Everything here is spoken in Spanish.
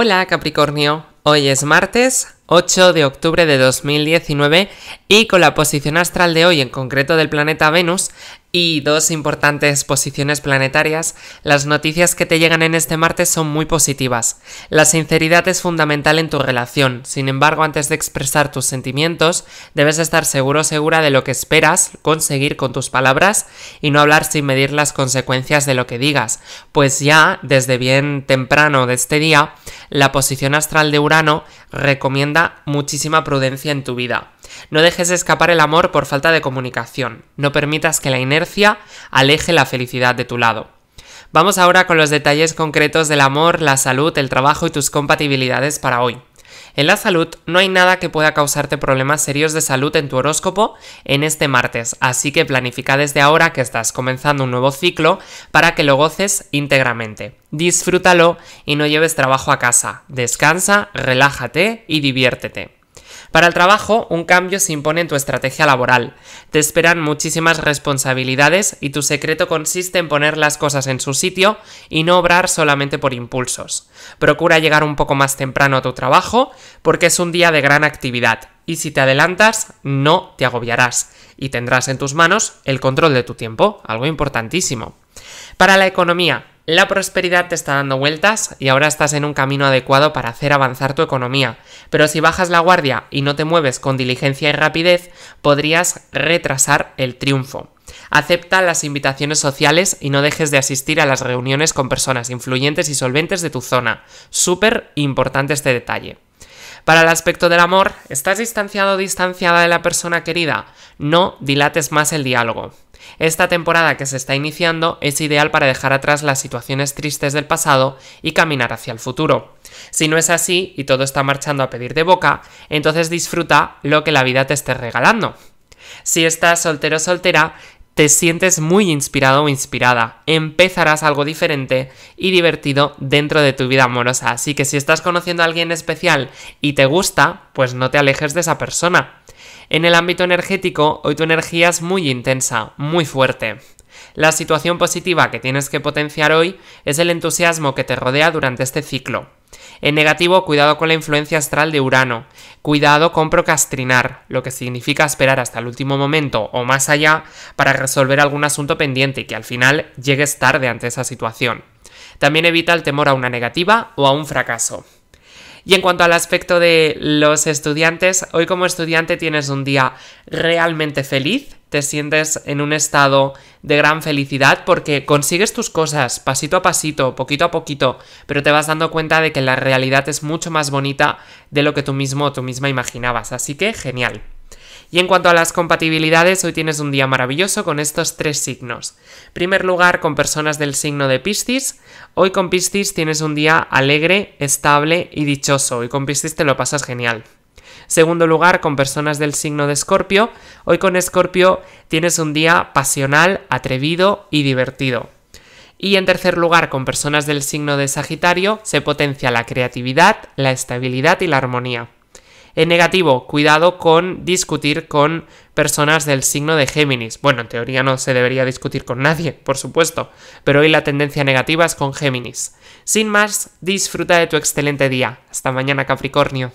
Hola Capricornio, hoy es martes 8 de octubre de 2019 y con la posición astral de hoy en concreto del planeta Venus y dos importantes posiciones planetarias, las noticias que te llegan en este martes son muy positivas. La sinceridad es fundamental en tu relación, sin embargo antes de expresar tus sentimientos debes estar seguro segura de lo que esperas conseguir con tus palabras y no hablar sin medir las consecuencias de lo que digas, pues ya desde bien temprano de este día la posición astral de Urano recomienda muchísima prudencia en tu vida. No dejes escapar el amor por falta de comunicación. No permitas que la inercia aleje la felicidad de tu lado. Vamos ahora con los detalles concretos del amor, la salud, el trabajo y tus compatibilidades para hoy. En la salud no hay nada que pueda causarte problemas serios de salud en tu horóscopo en este martes, así que planifica desde ahora que estás comenzando un nuevo ciclo para que lo goces íntegramente. Disfrútalo y no lleves trabajo a casa. Descansa, relájate y diviértete. Para el trabajo, un cambio se impone en tu estrategia laboral. Te esperan muchísimas responsabilidades y tu secreto consiste en poner las cosas en su sitio y no obrar solamente por impulsos. Procura llegar un poco más temprano a tu trabajo porque es un día de gran actividad y si te adelantas no te agobiarás y tendrás en tus manos el control de tu tiempo, algo importantísimo. Para la economía, la prosperidad te está dando vueltas y ahora estás en un camino adecuado para hacer avanzar tu economía, pero si bajas la guardia y no te mueves con diligencia y rapidez, podrías retrasar el triunfo. Acepta las invitaciones sociales y no dejes de asistir a las reuniones con personas influyentes y solventes de tu zona. Súper importante este detalle. Para el aspecto del amor, ¿estás distanciado o distanciada de la persona querida? No dilates más el diálogo. Esta temporada que se está iniciando es ideal para dejar atrás las situaciones tristes del pasado y caminar hacia el futuro. Si no es así y todo está marchando a pedir de boca, entonces disfruta lo que la vida te esté regalando. Si estás soltero o soltera, te sientes muy inspirado o inspirada, empezarás algo diferente y divertido dentro de tu vida amorosa, así que si estás conociendo a alguien especial y te gusta, pues no te alejes de esa persona, en el ámbito energético, hoy tu energía es muy intensa, muy fuerte. La situación positiva que tienes que potenciar hoy es el entusiasmo que te rodea durante este ciclo. En negativo, cuidado con la influencia astral de Urano, cuidado con procrastinar, lo que significa esperar hasta el último momento o más allá para resolver algún asunto pendiente y que al final llegues tarde ante esa situación. También evita el temor a una negativa o a un fracaso. Y en cuanto al aspecto de los estudiantes, hoy como estudiante tienes un día realmente feliz, te sientes en un estado de gran felicidad porque consigues tus cosas pasito a pasito, poquito a poquito, pero te vas dando cuenta de que la realidad es mucho más bonita de lo que tú mismo o tú misma imaginabas. Así que genial. Y en cuanto a las compatibilidades, hoy tienes un día maravilloso con estos tres signos. primer lugar, con personas del signo de Piscis. Hoy con Piscis tienes un día alegre, estable y dichoso. Hoy con Piscis te lo pasas genial. Segundo lugar, con personas del signo de Escorpio. Hoy con Escorpio tienes un día pasional, atrevido y divertido. Y en tercer lugar, con personas del signo de Sagitario, se potencia la creatividad, la estabilidad y la armonía. En negativo, cuidado con discutir con personas del signo de Géminis. Bueno, en teoría no se debería discutir con nadie, por supuesto, pero hoy la tendencia negativa es con Géminis. Sin más, disfruta de tu excelente día. Hasta mañana, Capricornio.